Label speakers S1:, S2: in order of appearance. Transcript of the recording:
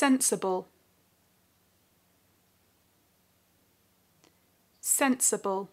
S1: sensible sensible